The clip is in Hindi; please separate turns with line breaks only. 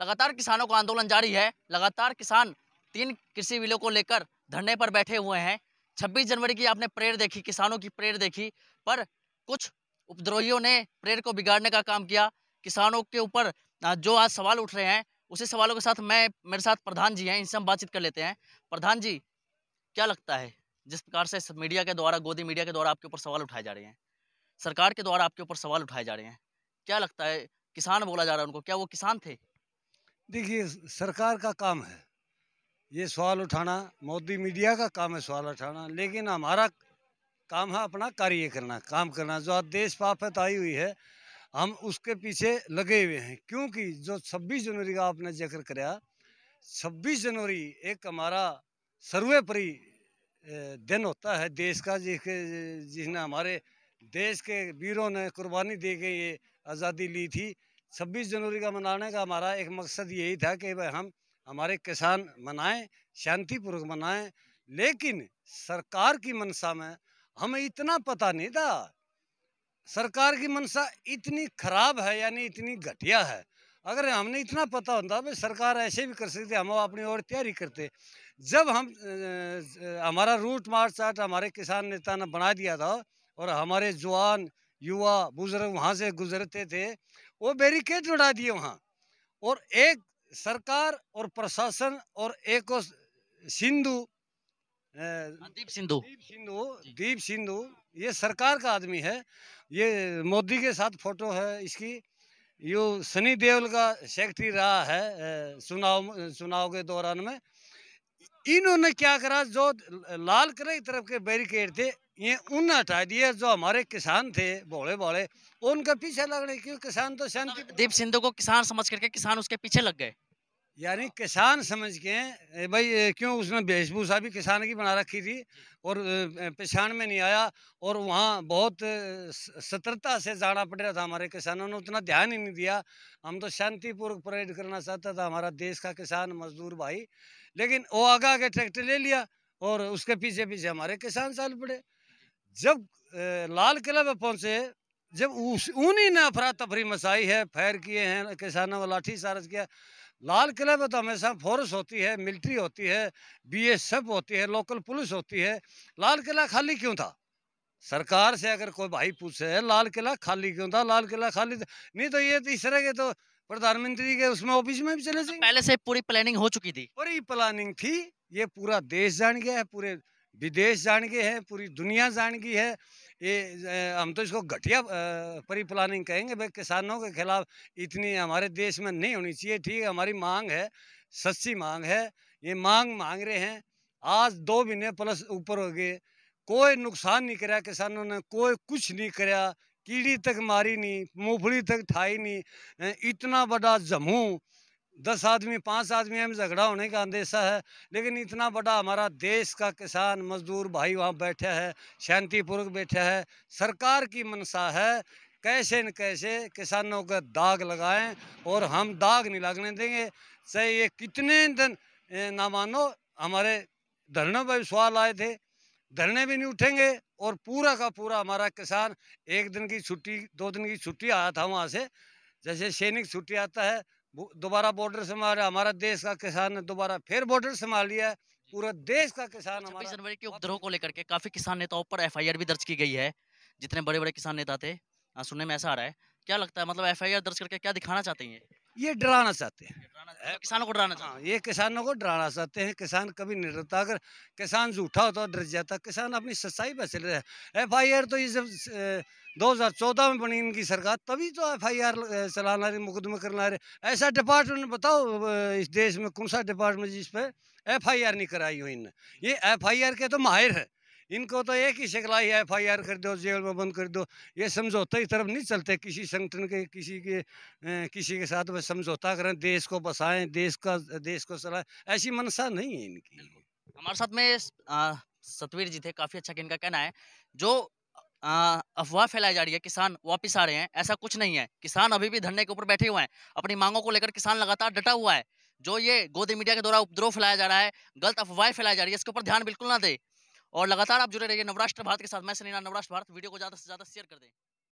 लगातार किसानों का आंदोलन जारी है लगातार किसान तीन कृषि बिलों को लेकर धरने पर बैठे हुए हैं छब्बीस जनवरी की आपने प्रेयर देखी किसानों की प्रेयर देखी पर कुछ उपद्रोहियों ने प्रेर को बिगाड़ने का काम किया किसानों के ऊपर जो आज सवाल उठ रहे हैं उसी सवालों के साथ मैं मेरे साथ प्रधान जी हैं इनसे हम बातचीत कर लेते हैं प्रधान जी क्या लगता है जिस प्रकार से मीडिया के द्वारा गोदी मीडिया के द्वारा आपके ऊपर सवाल उठाए जा रहे हैं सरकार के द्वारा आपके ऊपर सवाल उठाए जा रहे हैं क्या लगता है किसान बोला जा रहा है उनको क्या वो किसान थे
देखिए सरकार का काम है ये सवाल उठाना मोदी मीडिया का काम है सवाल उठाना लेकिन हमारा काम है अपना कार्य करना काम करना जो आज देश पापत तो आई हुई है हम उसके पीछे लगे हुए हैं क्योंकि जो 26 जनवरी का आपने जिक्र कराया 26 जनवरी एक हमारा सर्वेपरि दिन होता है देश का जिसके जिसने हमारे देश के वीरों ने कुर्बानी दे के ये आज़ादी ली थी छब्बीस जनवरी का मनाने का हमारा एक मकसद यही था कि भाई हम हमारे किसान मनाएं शांतिपूर्वक मनाएं लेकिन सरकार की मनसा में हमें इतना पता नहीं था सरकार की मनसा इतनी खराब है यानी इतनी घटिया है अगर हमने इतना पता होता तो भाई सरकार ऐसे भी कर सकती हम अपनी और तैयारी करते जब हम हमारा रूट मार्च चार्ट हमारे किसान नेता ने बना दिया था और हमारे जवान युवा बुजुर्ग वहाँ से गुजरते थे वो बैरिकेड लड़ा दिए वहाँ और एक सरकार और प्रशासन और एक सिंधु हाँ, दीप सिंधु दीप सिंधु दीप सिंधु ये सरकार का आदमी है ये मोदी के साथ फोटो है इसकी यो सनी देओल का सेक्रेटरी रहा है चुनाव चुनाव के दौरान में इन्होंने क्या करा जो लाल कलर की तरफ के बैरिकेड थे ये उन हटा दिए जो हमारे किसान थे भोले भोले उनके पीछे लगने क्यों किसान तो शांति दीप सिंधु को किसान समझ करके किसान उसके पीछे लग गए यानी किसान समझ के भाई क्यों उसने वेशभूषा भी किसान की बना रखी थी और पहचान में नहीं आया और वहाँ बहुत सतर्कता से जाना पड़ रहा था हमारे किसानों ने उतना ध्यान ही नहीं दिया हम तो शांतिपूर्वक परेड करना चाहता था हमारा देश का किसान मजदूर भाई लेकिन वो आगे आगे ट्रैक्टर ले लिया और उसके पीछे पीछे हमारे किसान चल पड़े जब लाल किला पर पहुँचे जब उस उन्हीं ने अफरा तफरी मसाई है फैर किए हैं किसानों को लाठी चार्ज किया लाल किले में तो हमेशा फोर्स होती है मिलिट्री होती है बीएसएफ होती है लोकल पुलिस होती है लाल किला खाली क्यों था सरकार से अगर कोई भाई पूछे लाल किला खाली क्यों था लाल किला खाली था नहीं तो ये तीसरे तो के तो प्रधानमंत्री के उसमें ऑफिस में भी चले थे तो पहले से पूरी प्लानिंग हो चुकी थी पूरी प्लानिंग थी ये पूरा देश जान गया है पूरे विदेश जान गए है पूरी दुनिया जान गई है ये हम तो इसको घटिया परी प्लानिंग कहेंगे भाई किसानों के खिलाफ इतनी हमारे देश में नहीं होनी चाहिए ठीक है हमारी मांग है सच्ची मांग है ये मांग मांग रहे हैं आज दो महीने प्लस ऊपर हो गए कोई नुकसान नहीं कराया किसानों ने कोई कुछ नहीं कराया कीड़ी तक मारी नहीं मूंगफली तक ठाई नहीं इतना बड़ा जमू दस आदमी पाँच आदमी हम झगड़ा होने का अंदेशा है लेकिन इतना बड़ा हमारा देश का किसान मजदूर भाई वहाँ बैठे है शांतिपूर्वक बैठा है सरकार की मनसा है कैसे न कैसे किसानों का दाग लगाएं और हम दाग नहीं लगने देंगे चाहे ये कितने दिन ना मानो हमारे धरने पर सवाल आए थे धरने भी नहीं उठेंगे और पूरा का पूरा हमारा किसान एक दिन की छुट्टी दो दिन की छुट्टी आया था वहाँ से जैसे सैनिक छुट्टी आता है दोबारा बॉर्डर संभाल हमारा देश का किसान ने दोबारा फिर बॉर्डर संभाल लिया पूरा देश का किसान जनवरी के
उपद्रोह को लेकर के काफी किसान नेताओं पर एफआईआर भी दर्ज की गई है जितने बड़े बड़े किसान नेता थे हाँ, सुनने में ऐसा आ रहा है क्या लगता है मतलब एफआईआर दर्ज करके क्या दिखाना चाहते हैं
ये डराना चाहते हैं किसानों को डराना हाँ, चाहते हैं ये किसानों को डराना चाहते हैं किसान कभी नहीं डरता अगर किसान झूठा होता डर जाता किसान अपनी सच्चाई पर चल रहा है एफ आई आर तो ये जब दो हज़ार चौदह में बनी इनकी सरकार तभी तो एफ आई आर चलाना रही मुकदमे करना रहे ऐसा डिपार्टमेंट बताओ इस देश में कौन सा डिपार्टमेंट जिस पर एफ आई आर नहीं कराई हो इनने ये एफ आई आर के तो माहिर है इनको तो एक ही शक्ल आई एफ आई आर कर दो जेल में बंद कर दो ये समझौते की तरफ नहीं चलते किसी संगठन के किसी के ए, किसी के साथ बस समझौता करें देश को बसाएं देश का देश को चलाएं ऐसी मनसा नहीं है इनकी
हमारे साथ में सतवीर जी थे काफ़ी अच्छा इनका कहना है जो अफवाह फैलाई जा रही है किसान वापस आ रहे हैं ऐसा कुछ नहीं है किसान अभी भी धरने के ऊपर बैठे हुए हैं अपनी मांगों को लेकर किसान लगातार डटा हुआ है जो ये गोदी मीडिया के द्वारा उपद्रव फैलाया जा रहा है गलत अफवाहें फैलाई जा रही है इसके ऊपर ध्यान बिल्कुल ना दे और लगातार आप जुड़े रहिए नवराष्ट्र भारत के साथ मैं सनी नवराष्ट्र भारत वीडियो को ज़्यादा से ज़्यादा शेयर कर दें